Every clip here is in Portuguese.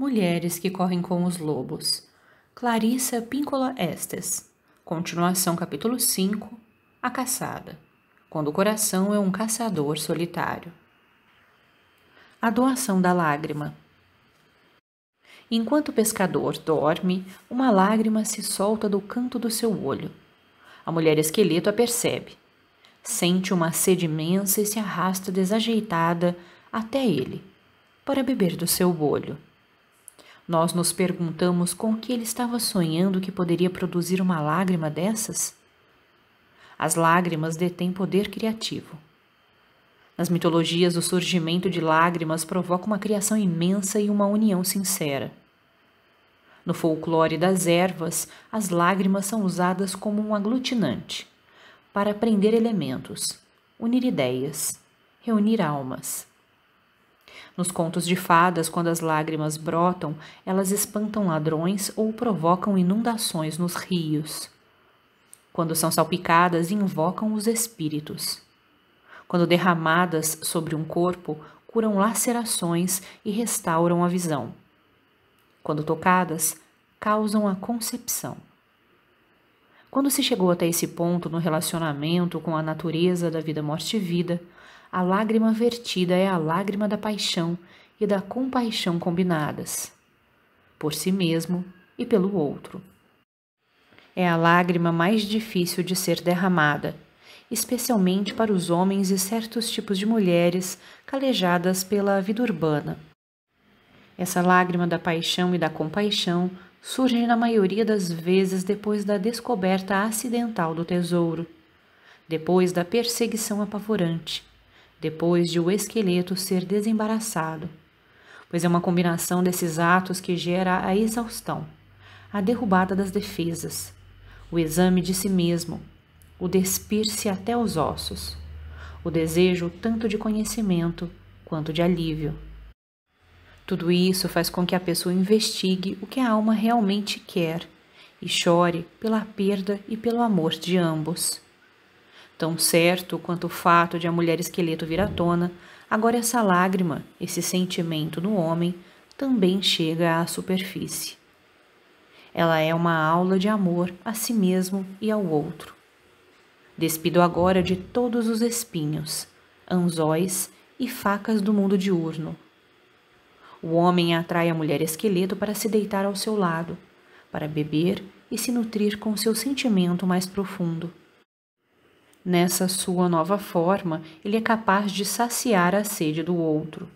Mulheres que correm com os lobos. Clarissa Píncola Estes. Continuação capítulo 5. A caçada. Quando o coração é um caçador solitário. A doação da lágrima. Enquanto o pescador dorme, uma lágrima se solta do canto do seu olho. A mulher esqueleto a percebe. Sente uma sede imensa e se arrasta desajeitada até ele, para beber do seu bolho. Nós nos perguntamos com que ele estava sonhando que poderia produzir uma lágrima dessas? As lágrimas detêm poder criativo. Nas mitologias, o surgimento de lágrimas provoca uma criação imensa e uma união sincera. No folclore das ervas, as lágrimas são usadas como um aglutinante para prender elementos, unir ideias, reunir almas. Nos contos de fadas, quando as lágrimas brotam, elas espantam ladrões ou provocam inundações nos rios. Quando são salpicadas, invocam os espíritos. Quando derramadas sobre um corpo, curam lacerações e restauram a visão. Quando tocadas, causam a concepção. Quando se chegou até esse ponto no relacionamento com a natureza da vida, morte e vida, a lágrima vertida é a lágrima da paixão e da compaixão combinadas, por si mesmo e pelo outro. É a lágrima mais difícil de ser derramada, especialmente para os homens e certos tipos de mulheres calejadas pela vida urbana. Essa lágrima da paixão e da compaixão surgem na maioria das vezes depois da descoberta acidental do tesouro, depois da perseguição apavorante, depois de o esqueleto ser desembaraçado, pois é uma combinação desses atos que gera a exaustão, a derrubada das defesas, o exame de si mesmo, o despir-se até os ossos, o desejo tanto de conhecimento quanto de alívio. Tudo isso faz com que a pessoa investigue o que a alma realmente quer e chore pela perda e pelo amor de ambos. Tão certo quanto o fato de a mulher esqueleto vir à tona, agora essa lágrima, esse sentimento no homem, também chega à superfície. Ela é uma aula de amor a si mesmo e ao outro. Despido agora de todos os espinhos, anzóis e facas do mundo diurno o homem atrai a mulher esqueleto para se deitar ao seu lado, para beber e se nutrir com seu sentimento mais profundo. Nessa sua nova forma, ele é capaz de saciar a sede do outro.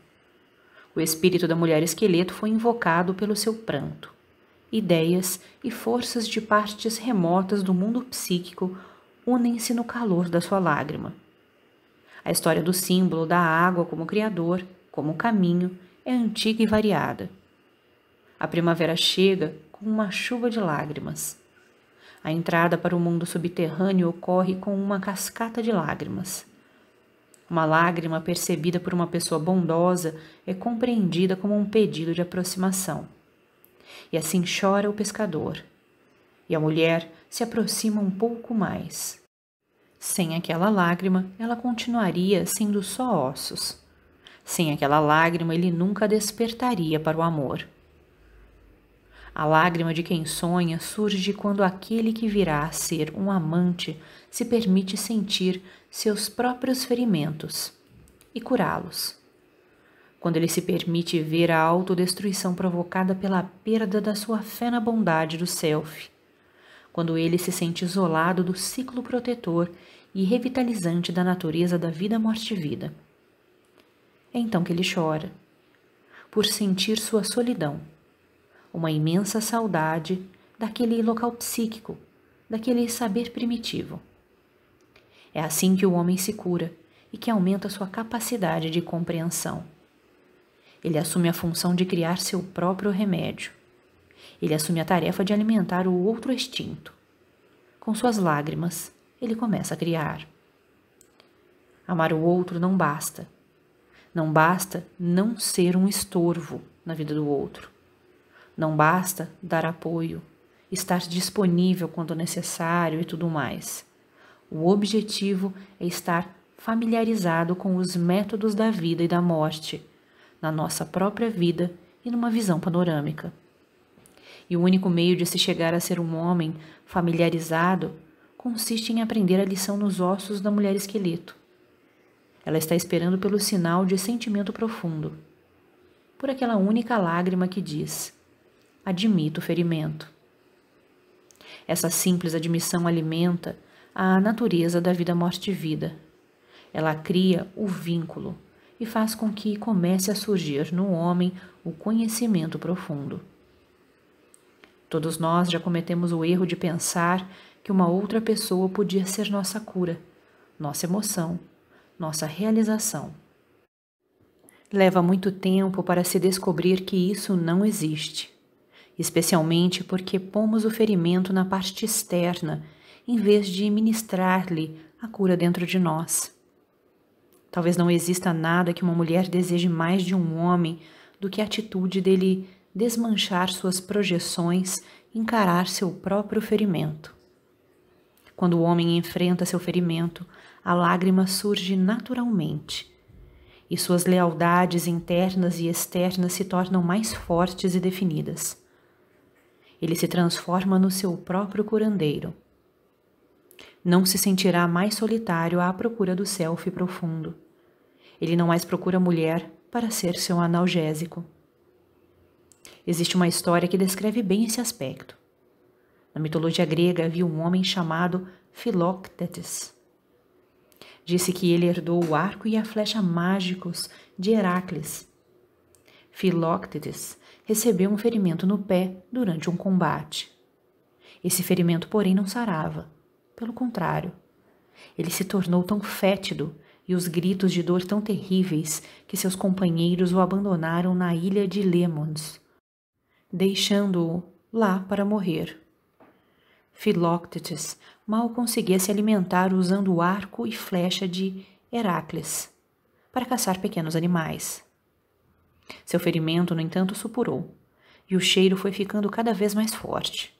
O espírito da mulher esqueleto foi invocado pelo seu pranto. Ideias e forças de partes remotas do mundo psíquico unem-se no calor da sua lágrima. A história do símbolo da água como criador, como caminho é antiga e variada. A primavera chega com uma chuva de lágrimas. A entrada para o mundo subterrâneo ocorre com uma cascata de lágrimas. Uma lágrima percebida por uma pessoa bondosa é compreendida como um pedido de aproximação. E assim chora o pescador. E a mulher se aproxima um pouco mais. Sem aquela lágrima, ela continuaria sendo só ossos. Sem aquela lágrima, ele nunca despertaria para o amor. A lágrima de quem sonha surge quando aquele que virá a ser um amante se permite sentir seus próprios ferimentos e curá-los. Quando ele se permite ver a autodestruição provocada pela perda da sua fé na bondade do self. Quando ele se sente isolado do ciclo protetor e revitalizante da natureza da vida-morte-vida. vida morte vida é então que ele chora, por sentir sua solidão, uma imensa saudade daquele local psíquico, daquele saber primitivo. É assim que o homem se cura e que aumenta sua capacidade de compreensão. Ele assume a função de criar seu próprio remédio. Ele assume a tarefa de alimentar o outro extinto. Com suas lágrimas, ele começa a criar. Amar o outro não basta. Não basta não ser um estorvo na vida do outro. Não basta dar apoio, estar disponível quando necessário e tudo mais. O objetivo é estar familiarizado com os métodos da vida e da morte, na nossa própria vida e numa visão panorâmica. E o único meio de se chegar a ser um homem familiarizado consiste em aprender a lição nos ossos da mulher esqueleto ela está esperando pelo sinal de sentimento profundo, por aquela única lágrima que diz: Admito o ferimento. Essa simples admissão alimenta a natureza da vida-morte-vida. Ela cria o vínculo e faz com que comece a surgir no homem o conhecimento profundo. Todos nós já cometemos o erro de pensar que uma outra pessoa podia ser nossa cura, nossa emoção, nossa realização. Leva muito tempo para se descobrir que isso não existe, especialmente porque pomos o ferimento na parte externa em vez de ministrar-lhe a cura dentro de nós. Talvez não exista nada que uma mulher deseje mais de um homem do que a atitude dele desmanchar suas projeções, encarar seu próprio ferimento. Quando o homem enfrenta seu ferimento, a lágrima surge naturalmente e suas lealdades internas e externas se tornam mais fortes e definidas. Ele se transforma no seu próprio curandeiro. Não se sentirá mais solitário à procura do self profundo. Ele não mais procura mulher para ser seu analgésico. Existe uma história que descreve bem esse aspecto. Na mitologia grega havia um homem chamado Filoctetes. Disse que ele herdou o arco e a flecha mágicos de Heracles. Filoctetes recebeu um ferimento no pé durante um combate. Esse ferimento, porém, não sarava. Pelo contrário, ele se tornou tão fétido e os gritos de dor tão terríveis que seus companheiros o abandonaram na ilha de Lemons, deixando-o lá para morrer. Filóctetes mal conseguia se alimentar usando o arco e flecha de Heracles para caçar pequenos animais. Seu ferimento, no entanto, supurou, e o cheiro foi ficando cada vez mais forte,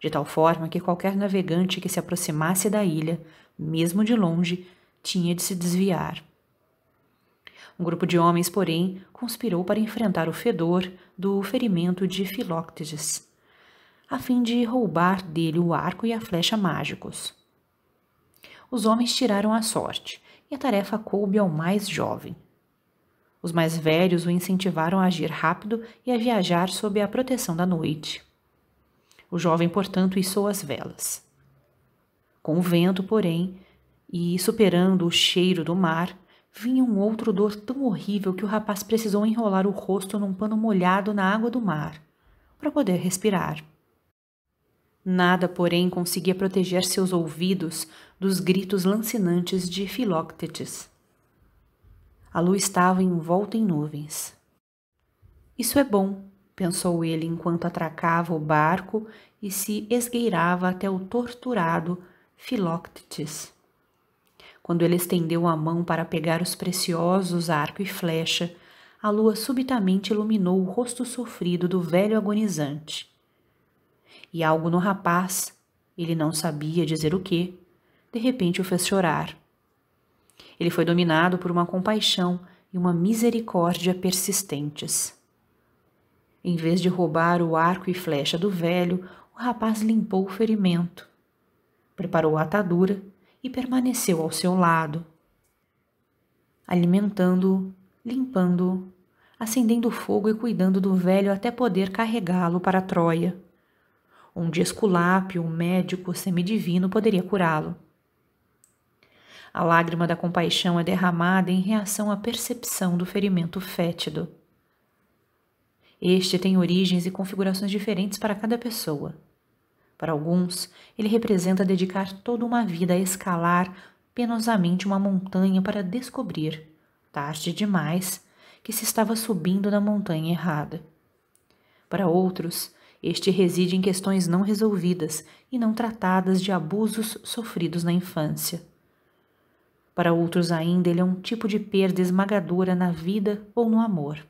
de tal forma que qualquer navegante que se aproximasse da ilha, mesmo de longe, tinha de se desviar. Um grupo de homens, porém, conspirou para enfrentar o fedor do ferimento de Filóctetes a fim de roubar dele o arco e a flecha mágicos. Os homens tiraram a sorte, e a tarefa coube ao mais jovem. Os mais velhos o incentivaram a agir rápido e a viajar sob a proteção da noite. O jovem, portanto, içou as velas. Com o vento, porém, e superando o cheiro do mar, vinha um outro odor tão horrível que o rapaz precisou enrolar o rosto num pano molhado na água do mar para poder respirar. Nada, porém, conseguia proteger seus ouvidos dos gritos lancinantes de Filóctetes. A lua estava envolta em nuvens. Isso é bom, pensou ele enquanto atracava o barco e se esgueirava até o torturado Filóctetes. Quando ele estendeu a mão para pegar os preciosos arco e flecha, a lua subitamente iluminou o rosto sofrido do velho agonizante e algo no rapaz, ele não sabia dizer o que, de repente o fez chorar. Ele foi dominado por uma compaixão e uma misericórdia persistentes. Em vez de roubar o arco e flecha do velho, o rapaz limpou o ferimento, preparou a atadura e permaneceu ao seu lado, alimentando-o, limpando-o, acendendo fogo e cuidando do velho até poder carregá-lo para Troia onde Esculápio, um médico semidivino, poderia curá-lo. A lágrima da compaixão é derramada em reação à percepção do ferimento fétido. Este tem origens e configurações diferentes para cada pessoa. Para alguns, ele representa dedicar toda uma vida a escalar penosamente uma montanha para descobrir, tarde demais, que se estava subindo na montanha errada. Para outros, este reside em questões não resolvidas e não tratadas de abusos sofridos na infância. Para outros ainda, ele é um tipo de perda esmagadora na vida ou no amor.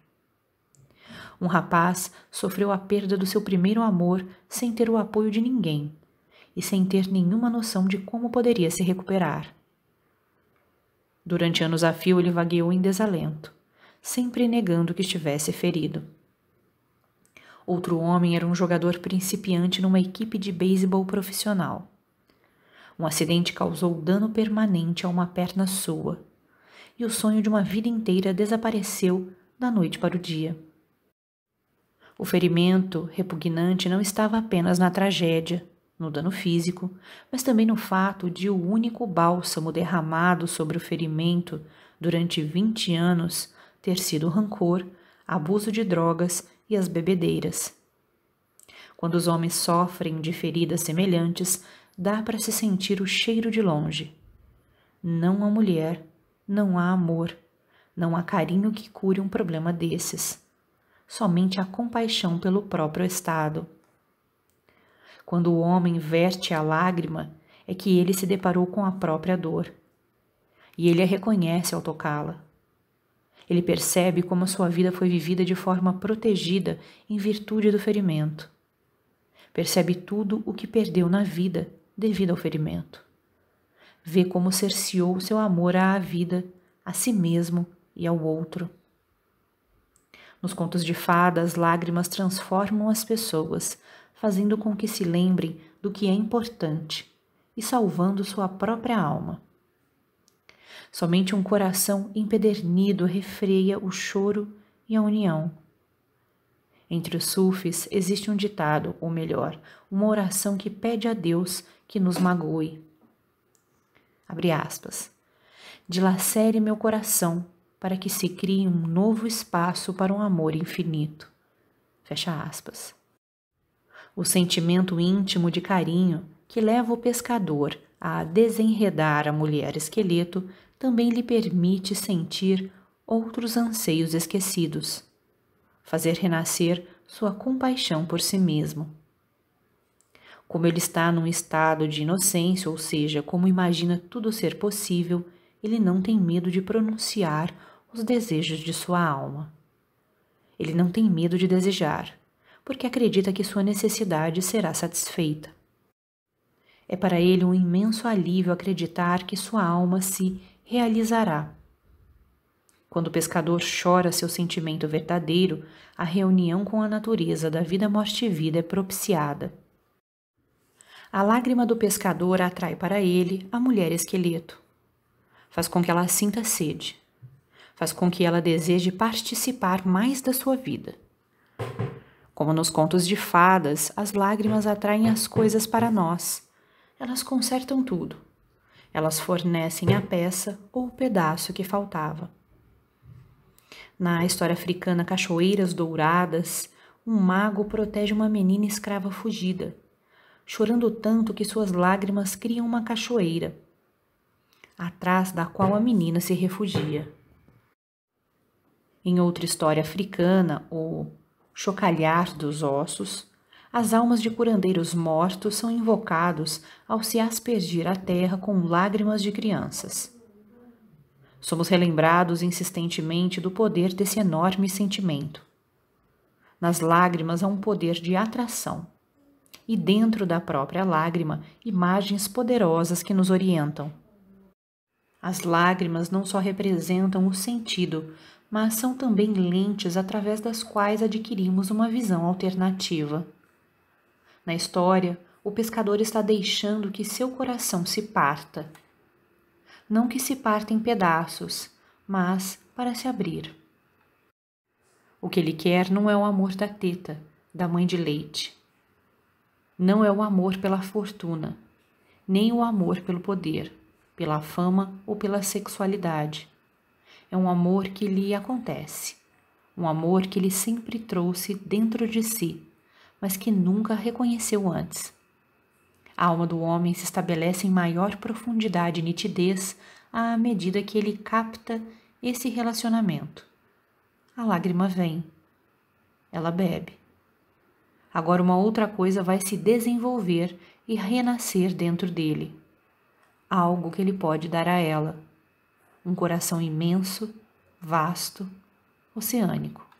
Um rapaz sofreu a perda do seu primeiro amor sem ter o apoio de ninguém e sem ter nenhuma noção de como poderia se recuperar. Durante anos a fio, ele vagueou em desalento, sempre negando que estivesse ferido. Outro homem era um jogador principiante numa equipe de beisebol profissional. Um acidente causou dano permanente a uma perna sua, e o sonho de uma vida inteira desapareceu da noite para o dia. O ferimento repugnante não estava apenas na tragédia, no dano físico, mas também no fato de o único bálsamo derramado sobre o ferimento durante 20 anos ter sido rancor, abuso de drogas e as bebedeiras. Quando os homens sofrem de feridas semelhantes, dá para se sentir o cheiro de longe. Não há mulher, não há amor, não há carinho que cure um problema desses. Somente a compaixão pelo próprio estado. Quando o homem verte a lágrima, é que ele se deparou com a própria dor. E ele a reconhece ao tocá-la. Ele percebe como a sua vida foi vivida de forma protegida em virtude do ferimento. Percebe tudo o que perdeu na vida devido ao ferimento. Vê como cerceou seu amor à vida, a si mesmo e ao outro. Nos contos de fada, as lágrimas transformam as pessoas, fazendo com que se lembrem do que é importante e salvando sua própria alma. Somente um coração empedernido refreia o choro e a união. Entre os sufis existe um ditado, ou melhor, uma oração que pede a Deus que nos magoe. Abre aspas. Dilacere meu coração para que se crie um novo espaço para um amor infinito. Fecha aspas. O sentimento íntimo de carinho que leva o pescador a desenredar a mulher esqueleto também lhe permite sentir outros anseios esquecidos, fazer renascer sua compaixão por si mesmo. Como ele está num estado de inocência, ou seja, como imagina tudo ser possível, ele não tem medo de pronunciar os desejos de sua alma. Ele não tem medo de desejar, porque acredita que sua necessidade será satisfeita. É para ele um imenso alívio acreditar que sua alma se realizará. Quando o pescador chora seu sentimento verdadeiro, a reunião com a natureza da vida morte e vida é propiciada. A lágrima do pescador atrai para ele a mulher esqueleto. Faz com que ela sinta sede. Faz com que ela deseje participar mais da sua vida. Como nos contos de fadas, as lágrimas atraem as coisas para nós, elas consertam tudo. Elas fornecem a peça ou o pedaço que faltava. Na história africana Cachoeiras Douradas, um mago protege uma menina escrava fugida, chorando tanto que suas lágrimas criam uma cachoeira, atrás da qual a menina se refugia. Em outra história africana, o chocalhar dos ossos, as almas de curandeiros mortos são invocados ao se aspergir a terra com lágrimas de crianças. Somos relembrados insistentemente do poder desse enorme sentimento. Nas lágrimas há um poder de atração, e dentro da própria lágrima, imagens poderosas que nos orientam. As lágrimas não só representam o sentido, mas são também lentes através das quais adquirimos uma visão alternativa. Na história, o pescador está deixando que seu coração se parta. Não que se parta em pedaços, mas para se abrir. O que ele quer não é o amor da teta, da mãe de leite. Não é o amor pela fortuna, nem o amor pelo poder, pela fama ou pela sexualidade. É um amor que lhe acontece, um amor que ele sempre trouxe dentro de si mas que nunca reconheceu antes. A alma do homem se estabelece em maior profundidade e nitidez à medida que ele capta esse relacionamento. A lágrima vem, ela bebe. Agora, uma outra coisa vai se desenvolver e renascer dentro dele algo que ele pode dar a ela: um coração imenso, vasto, oceânico.